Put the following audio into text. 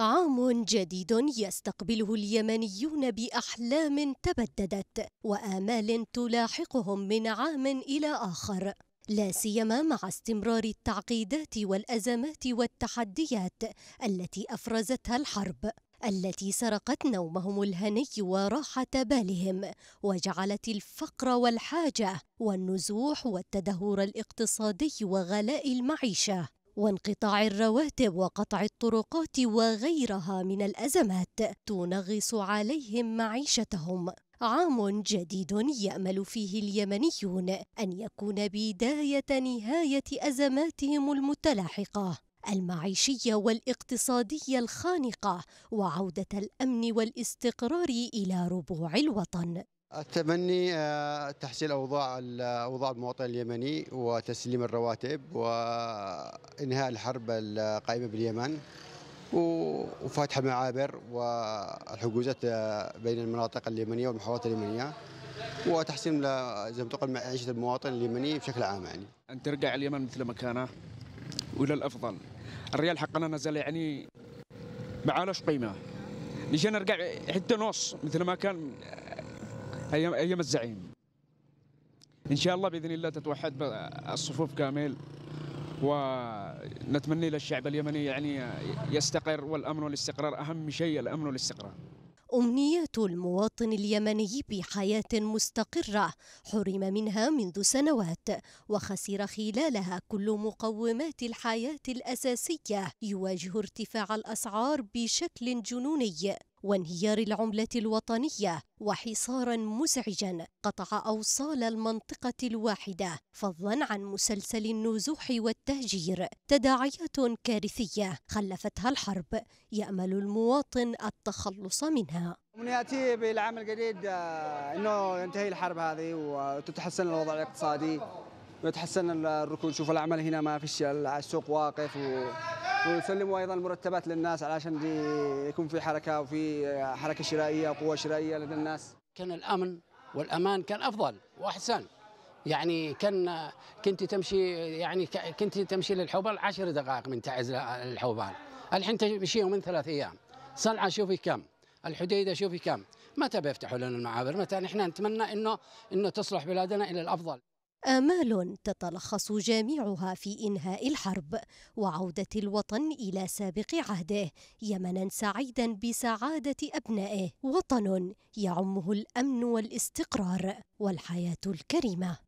عام جديد يستقبله اليمنيون باحلام تبددت وامال تلاحقهم من عام الى اخر لا سيما مع استمرار التعقيدات والازمات والتحديات التي افرزتها الحرب التي سرقت نومهم الهني وراحه بالهم وجعلت الفقر والحاجه والنزوح والتدهور الاقتصادي وغلاء المعيشه وانقطاع الرواتب وقطع الطرقات وغيرها من الأزمات تنغص عليهم معيشتهم عام جديد يامل فيه اليمنيون ان يكون بدايه نهايه ازماتهم المتلاحقه المعيشيه والاقتصاديه الخانقه وعوده الامن والاستقرار الى ربوع الوطن التبني آه، تحسين اوضاع اوضاع المواطن اليمني وتسليم الرواتب وانهاء الحرب القائمه باليمن وفتح المعابر والحجوزات آه، بين المناطق اليمنيه والمحافظات اليمنيه وتحسين زي ما تقول معيشه المواطن اليمني بشكل عام يعني. ان ترجع اليمن مثل ما كان والى الافضل. الريال حقنا نزل يعني معالش قيمه. نجي نرجع حتى نص مثل ما كان ايام ايام الزعيم ان شاء الله باذن الله تتوحد الصفوف كامل ونتمنى للشعب اليمني يعني يستقر والامن والاستقرار اهم شيء الامن والاستقرار امنيات المواطن اليمني بحياة مستقرة حرم منها منذ سنوات وخسر خلالها كل مقومات الحياة الأساسية يواجه ارتفاع الأسعار بشكل جنوني وانهيار العملة الوطنية وحصارا مزعجا قطع أوصال المنطقة الواحدة فضلا عن مسلسل النزوح والتهجير تداعيات كارثية خلفتها الحرب يأمل المواطن التخلص منها يأتي بالعام الجديد آه، انه ينتهي الحرب هذه وتتحسن الوضع الاقتصادي ويتحسن الركود شوف العمل هنا ما فيش السوق واقف و... ويسلموا ايضا المرتبات للناس علشان يكون في حركه وفي حركه شرائيه وقوه شرائيه لدى الناس. كان الامن والامان كان افضل واحسن. يعني كان كنت تمشي يعني كنت تمشي للحوبال عشر دقائق من تعز الحوبال. الحين تمشي من ثلاث ايام. صنعاء شوفي كم، الحديده شوفي كم، متى بيفتحوا لنا المعابر؟ متى نحن نتمنى انه انه تصلح بلادنا الى الافضل. آمال تتلخص جميعها في إنهاء الحرب وعودة الوطن إلى سابق عهده يمنا سعيدا بسعادة أبنائه وطن يعمه الأمن والاستقرار والحياة الكريمة